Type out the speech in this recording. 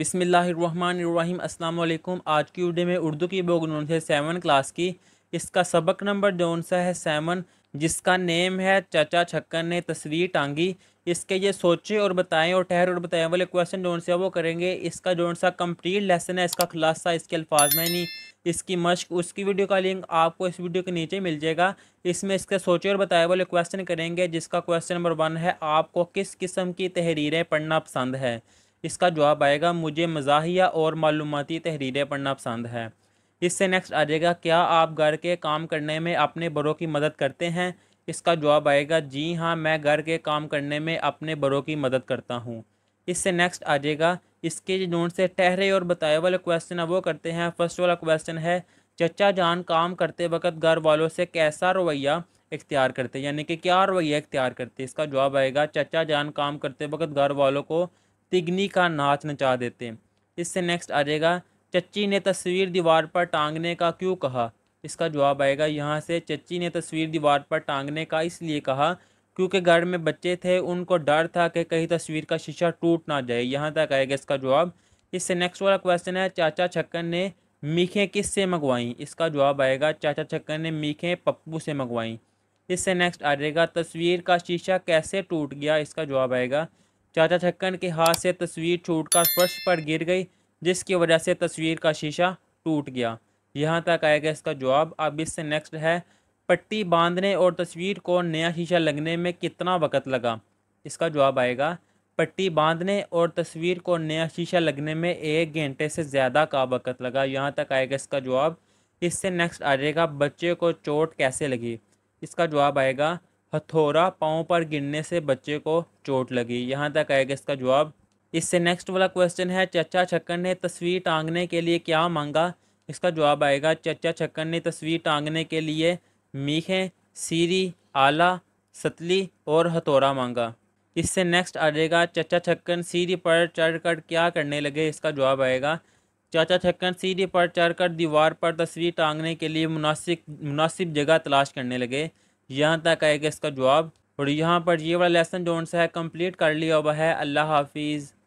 बिसमीम अल्लाम आज की वीडियो में उर्दू की बुक नोन से सेवन क्लास की इसका सबक नंबर जोन सा है सेवन जिसका नेम है चाचा छक्कन ने तस्वीर टांगी इसके ये सोचे और बताएं और ठहर और बताएं वाले क्वेश्चन जोन से वो करेंगे इसका जोन सा कम्प्लीट लेसन है इसका खुलासा इसके अल्फाज में नहीं इसकी मश्क उसकी वीडियो का लिंक आपको इस वीडियो के नीचे मिल जाएगा इसमें इसके सोचे और बताए वाले क्वेश्चन करेंगे जिसका क्वेश्चन नंबर वन है आपको किस किस्म की तहरीरें पढ़ना पसंद है इसका जवाब आएगा मुझे मजाहिया और मालूमती तहरीरें पढ़ना पसंद है इससे नेक्स्ट आ जाएगा क्या आप घर के काम करने में अपने बड़ों की मदद करते हैं इसका जवाब आएगा जी हाँ मैं घर के काम करने में अपने बड़ों की मदद करता हूँ इससे नेक्स्ट आ जाएगा इसके नोट से ठहरे और बताए वाले क्वेश्चन है वो करते हैं फर्स्ट वाला क्वेश्चन है चचा जान काम करते वक्त घर वालों से कैसा रवैया इख्तियार करते यानी कि क्या रवैया इख्तियार करते इसका जवाब आएगा चचा जान काम करते वक्त घर वालों को तिगनी का नाच नचा देते इससे नेक्स्ट आ जाएगा चच्ची ने तस्वीर दीवार पर टांगने का क्यों कहा इसका जवाब आएगा यहाँ से चच्ची ने तस्वीर दीवार पर टांगने का इसलिए कहा क्योंकि घर में बच्चे थे उनको डर था कि कहीं तस्वीर का शीशा टूट ना जाए यहाँ तक आएगा इसका जवाब इससे नेक्स्ट वाला क्वेश्चन है चाचा छक्कन ने मीखें किस से मंगवाईं इसका जवाब आएगा चाचा छक्कन ने मीखें पप्पू से मंगवाईं इससे नेक्स्ट आ जाएगा तस्वीर का शीशा कैसे टूट गया इसका जवाब आएगा चाचा छक्कन के हाथ से तस्वीर छूटकर फर्श पर गिर गई जिसकी वजह से तस्वीर का शीशा टूट गया यहाँ तक आएगा इसका जवाब अब इससे नेक्स्ट है पट्टी बांधने और तस्वीर को नया शीशा लगने में कितना वक्त लगा इसका जवाब आएगा पट्टी बांधने और तस्वीर को नया शीशा लगने में एक घंटे से ज़्यादा का वक्त लगा यहाँ तक आएगा इसका जवाब इससे नेक्स्ट आ जाएगा बच्चे को चोट कैसे लगी इसका जवाब आएगा हथौरा पाँव पर गिरने से बच्चे को चोट लगी यहाँ तक आएगा इसका जवाब इससे नेक्स्ट वाला क्वेश्चन है चचा छक्कर ने तस्वीर टांगने के लिए क्या मांगा इसका जवाब आएगा चचा छक्कर ने तस्वीर टांगने के लिए मीखें सीरी आला सतली और हथौरा मांगा इससे नेक्स्ट आ जाएगा चचा छक्कन सीढ़ी पर चढ़कर क्या करने लगे इसका जवाब आएगा चाचा छक्कन सीढ़ी पर चढ़कर दीवार पर तस्वीर टांगने के लिए मुनासिब मुनासिब जगह तलाश करने लगे यहाँ तक आएगा इसका जवाब और यहाँ पर ये वाला लेसन जो सा है कंप्लीट कर लिया हुआ है अल्लाह हाफिज़